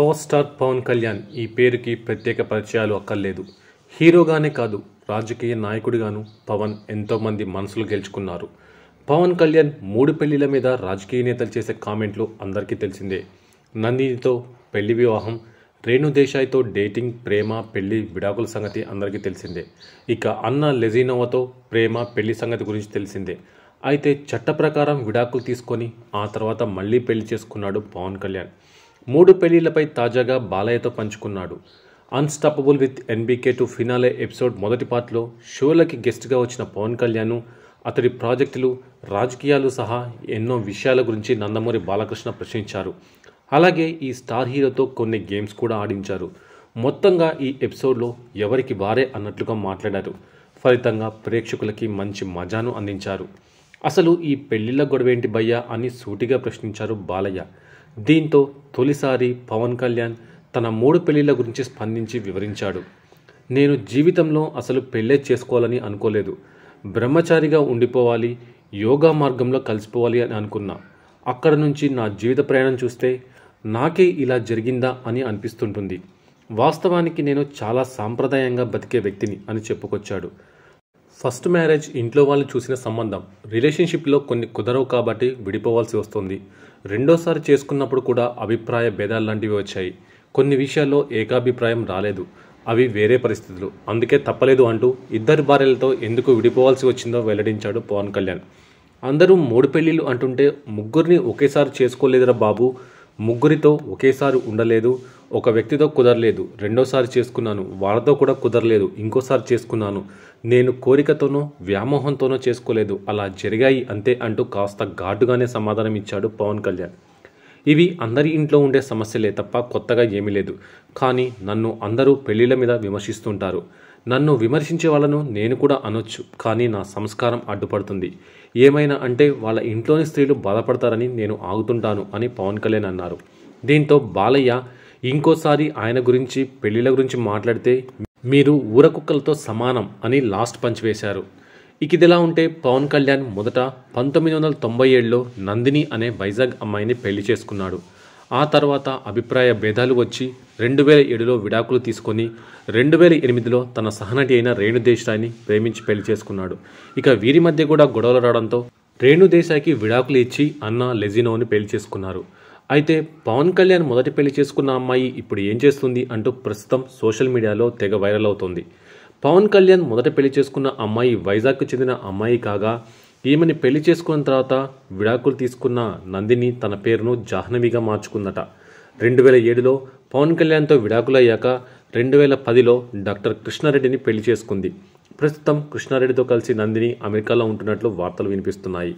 power star Pawan Kalyan ఈ పేరుకి ప్రత్యేక పరిచయాలు అక్కర్లేదు హీరోగానే కాదు రాజకీయ నాయకుడిగాను పవన్ ఎంతోమంది మనసులు గెలుచుకున్నారు పవన్ కళ్యాణ్ మూడు పెళ్లిల మీద రాజకీయ నేతలు చేసే కామెంట్లు అందరికీ తెలిసిందే నందినితో పెళ్లి వివాహం రేణు దేశాయ్తో డేటింగ్ ప్రేమ పెళ్లి విడాకుల సంగతి అందరికీ తెలిసిందే ఇక అన్న లెజినోవాతో ప్రేమ పెళ్లి సంగతి గురించి తెలిసిందే అయితే చట్ట ప్రకారం విడాకులు తీసుకొని ఆ తర్వాత మళ్ళీ పెళ్లి చేసుకున్నాడు పవన్ కళ్యాణ్ మూడు పెళ్లిళ్లపై తాజాగా బాలయ్యతో పంచుకున్నాడు unstoppable with NBK two finale episode మొదటి పార్ట్లో షోలకి గెస్ట్గా వచ్చిన పవన్ కళ్యాణ్ అతడి ప్రాజెక్టులు రాజకీయాలు సహా ఎన్నో విషయాల గురించి నందమూరి బాలకృష్ణ ప్రశ్నించారు అలాగే ఈ స్టార్ హీరోతో కొన్ని గేమ్స్ కూడా ఆడించారు మొత్తంగా ఈ ఎపిసోడ్లో ఎవరికి వారే అన్నట్లుగా మాట్లాడారు ఫలితంగా ప్రేక్షకులకి మంచి మజాను అందించారు అసలు ఈ పెళ్లిళ్ళ గొడవేంటి భయ్యా అని సూటిగా ప్రశ్నించారు బాలయ్య దీంతో తొలిసారి పవన్ కళ్యాణ్ తన మూడు పెళ్లిళ్ళ గురించి స్పందించి వివరించాడు నేను జీవితంలో అసలు పెళ్ళే చేసుకోవాలని అనుకోలేదు బ్రహ్మచారిగా ఉండిపోవాలి యోగా మార్గంలో కలిసిపోవాలి అని అనుకున్నా అక్కడ నుంచి నా జీవిత ప్రయాణం చూస్తే నాకే ఇలా జరిగిందా అని అనిపిస్తుంటుంది వాస్తవానికి నేను చాలా సాంప్రదాయంగా బతికే వ్యక్తిని అని చెప్పుకొచ్చాడు ఫస్ట్ మ్యారేజ్ ఇంట్లో వాళ్ళు చూసిన సంబంధం రిలేషన్షిప్లో కొన్ని కుదరవు కాబట్టి విడిపోవాల్సి వస్తుంది రెండోసారి చేసుకున్నప్పుడు కూడా అభిప్రాయ భేదాలు లాంటివి వచ్చాయి కొన్ని విషయాల్లో ఏకాభిప్రాయం రాలేదు అవి వేరే పరిస్థితులు అందుకే తప్పలేదు అంటూ ఇద్దరు భార్యలతో ఎందుకు విడిపోవాల్సి వచ్చిందో వెల్లడించాడు పవన్ కళ్యాణ్ అందరూ మూడు పెళ్ళిళ్ళు అంటుంటే ముగ్గురిని ఒకేసారి చేసుకోలేదురా బాబు ముగ్గురితో ఒకేసారి ఉండలేదు ఒక వ్యక్తితో కుదరలేదు రెండోసారి చేసుకున్నాను వాళ్ళతో కూడా కుదరలేదు ఇంకోసారి చేసుకున్నాను నేను కోరికతోనో వ్యామోహంతోనో చేసుకోలేదు అలా జరిగాయి అంతే అంటూ కాస్త ఘాటుగానే సమాధానం ఇచ్చాడు పవన్ కళ్యాణ్ ఇవి అందరి ఇంట్లో ఉండే సమస్యలే తప్ప కొత్తగా ఏమీ లేదు కానీ నన్ను అందరూ పెళ్ళిళ్ళ మీద విమర్శిస్తుంటారు నన్ను విమర్శించే వాళ్ళను నేను కూడా అనొచ్చు కానీ నా సంస్కారం అడ్డుపడుతుంది ఏమైనా అంటే వాళ్ళ ఇంట్లోని స్త్రీలు బాధపడతారని నేను ఆగుతుంటాను అని పవన్ కళ్యాణ్ అన్నారు దీంతో బాలయ్య ఇంకోసారి ఆయన గురించి పెళ్లిళ్ళ గురించి మాట్లాడితే మీరు ఊరకుక్కలతో సమానం అని లాస్ట్ పంచ్ వేశారు ఇక ఇదిలా ఉంటే పవన్ కళ్యాణ్ మొదట పంతొమ్మిది వందల తొంభై ఏడులో నందిని అనే వైజాగ్ అమ్మాయిని పెళ్లి చేసుకున్నాడు ఆ తర్వాత అభిప్రాయ భేదాలు వచ్చి రెండు వేల ఏడులో విడాకులు తీసుకొని రెండు వేల ఎనిమిదిలో తన సహనటి అయిన రేణుదేశాయిని ప్రేమించి పెళ్లి చేసుకున్నాడు ఇక వీరి మధ్య కూడా గొడవలు రావడంతో రేణుదేశాయికి విడాకులు ఇచ్చి అన్న లెజినోని పెళ్లి చేసుకున్నారు అయితే పవన్ కళ్యాణ్ మొదటి పెళ్లి చేసుకున్న అమ్మాయి ఇప్పుడు ఏం చేస్తుంది అంటూ ప్రస్తుతం సోషల్ మీడియాలో తెగ వైరల్ అవుతోంది పవన్ కళ్యాణ్ మొదట పెళ్లి చేసుకున్న అమ్మాయి వైజాగ్కు చెందిన అమ్మాయి కాగా ఈమెని పెళ్లి చేసుకున్న తర్వాత విడాకులు తీసుకున్న నందిని తన పేరును జాహ్నవిగా మార్చుకుందట రెండు వేల ఏడులో పవన్ కళ్యాణ్తో విడాకులయ్యాక రెండు వేల పదిలో డాక్టర్ కృష్ణారెడ్డిని పెళ్లి చేసుకుంది ప్రస్తుతం కృష్ణారెడ్డితో కలిసి నందిని అమెరికాలో ఉంటున్నట్లు వార్తలు వినిపిస్తున్నాయి